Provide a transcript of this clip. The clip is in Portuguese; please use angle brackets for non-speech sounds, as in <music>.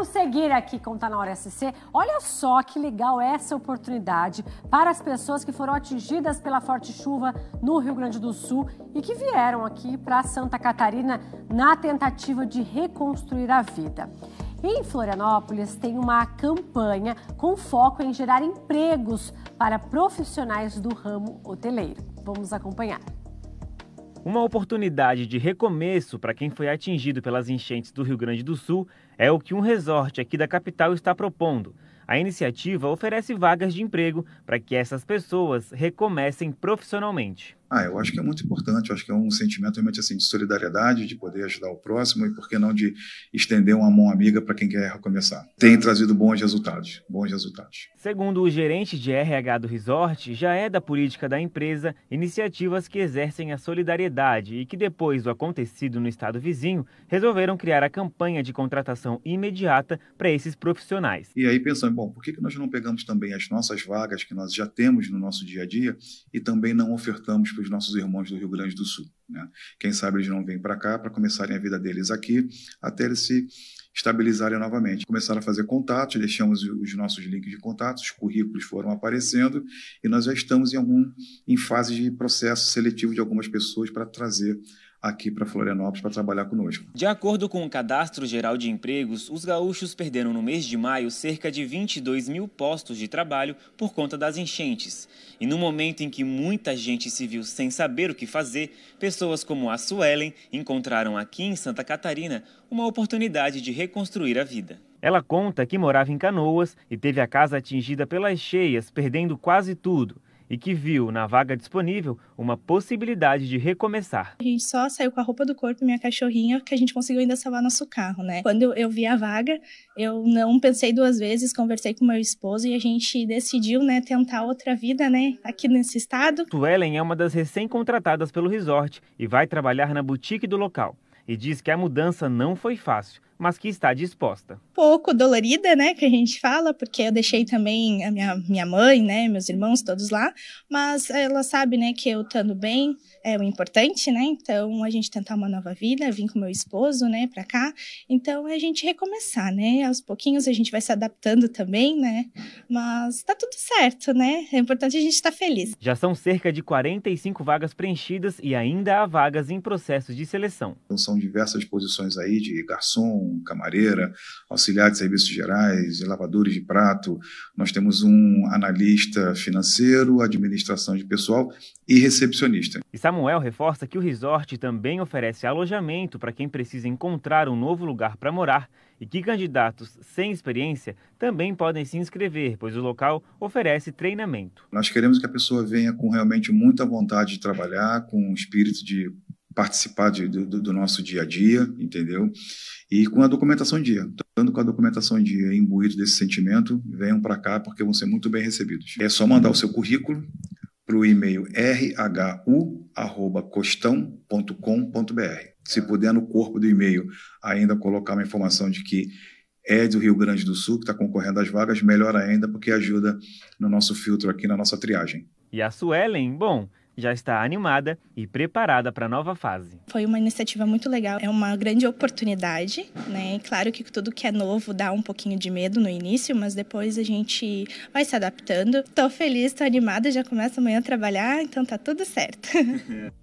Vamos seguir aqui com Tá Na Hora SC. Olha só que legal essa oportunidade para as pessoas que foram atingidas pela forte chuva no Rio Grande do Sul e que vieram aqui para Santa Catarina na tentativa de reconstruir a vida. Em Florianópolis tem uma campanha com foco em gerar empregos para profissionais do ramo hoteleiro. Vamos acompanhar. Uma oportunidade de recomeço para quem foi atingido pelas enchentes do Rio Grande do Sul é o que um resort aqui da capital está propondo. A iniciativa oferece vagas de emprego para que essas pessoas recomecem profissionalmente. Ah, eu acho que é muito importante. Eu acho que é um sentimento realmente assim de solidariedade, de poder ajudar o próximo e por que não de estender uma mão amiga para quem quer recomeçar. Tem trazido bons resultados, bons resultados. Segundo o gerente de RH do resort, já é da política da empresa iniciativas que exercem a solidariedade e que depois do acontecido no estado vizinho resolveram criar a campanha de contratação imediata para esses profissionais. E aí pensando, bom, por que, que nós não pegamos também as nossas vagas que nós já temos no nosso dia a dia e também não ofertamos para os nossos irmãos do Rio Grande do Sul? Né? Quem sabe eles não vêm para cá para começarem a vida deles aqui, até eles se estabilizarem novamente. Começaram a fazer contatos, deixamos os nossos links de contatos, os currículos foram aparecendo e nós já estamos em algum em fase de processo seletivo de algumas pessoas para trazer aqui para Florianópolis para trabalhar conosco. De acordo com o Cadastro Geral de Empregos, os gaúchos perderam no mês de maio cerca de 22 mil postos de trabalho por conta das enchentes. E no momento em que muita gente se viu sem saber o que fazer, pessoas como a Suelen encontraram aqui em Santa Catarina uma oportunidade de reconstruir a vida. Ela conta que morava em Canoas e teve a casa atingida pelas cheias, perdendo quase tudo e que viu na vaga disponível uma possibilidade de recomeçar. A gente só saiu com a roupa do corpo e minha cachorrinha que a gente conseguiu ainda salvar nosso carro, né? Quando eu vi a vaga, eu não pensei duas vezes, conversei com meu esposo e a gente decidiu, né, tentar outra vida, né, aqui nesse estado. Suelen é uma das recém-contratadas pelo resort e vai trabalhar na boutique do local. E diz que a mudança não foi fácil, mas que está disposta. Pouco dolorida, né, que a gente fala, porque eu deixei também a minha, minha mãe, né, meus irmãos todos lá, mas ela sabe, né, que eu estando bem é o importante, né, então a gente tentar uma nova vida, vim com meu esposo, né, para cá, então é a gente recomeçar, né, aos pouquinhos a gente vai se adaptando também, né, mas tá tudo certo, né, é importante a gente estar tá feliz. Já são cerca de 45 vagas preenchidas e ainda há vagas em processo de seleção. São diversas posições aí de garçom, camareira, auxiliar de serviços gerais, lavadores de prato, nós temos um analista financeiro, administração de pessoal e recepcionista. E Samuel reforça que o resort também oferece alojamento para quem precisa encontrar um novo lugar para morar e que candidatos sem experiência também podem se inscrever, pois o local oferece treinamento. Nós queremos que a pessoa venha com realmente muita vontade de trabalhar, com um espírito de participar de, do, do, nosso dia a dia, entendeu? E com a documentação em dia. Estando com a documentação em dia imbuído desse sentimento, venham para cá porque vão ser muito bem recebidos. É só mandar o seu currículo para o e-mail rhu@costão.com.br. Se puder no corpo do e-mail ainda colocar uma informação de que é do Rio Grande do Sul, que está concorrendo às vagas, melhor ainda, porque ajuda no nosso filtro aqui, na nossa triagem. E a Suelen, bom, já está animada e preparada para a nova fase. Foi uma iniciativa muito legal, é uma grande oportunidade, né? Claro que tudo que é novo dá um pouquinho de medo no início, mas depois a gente vai se adaptando. Estou feliz, estou animada, já começo amanhã a trabalhar, então tá tudo certo. <laughs>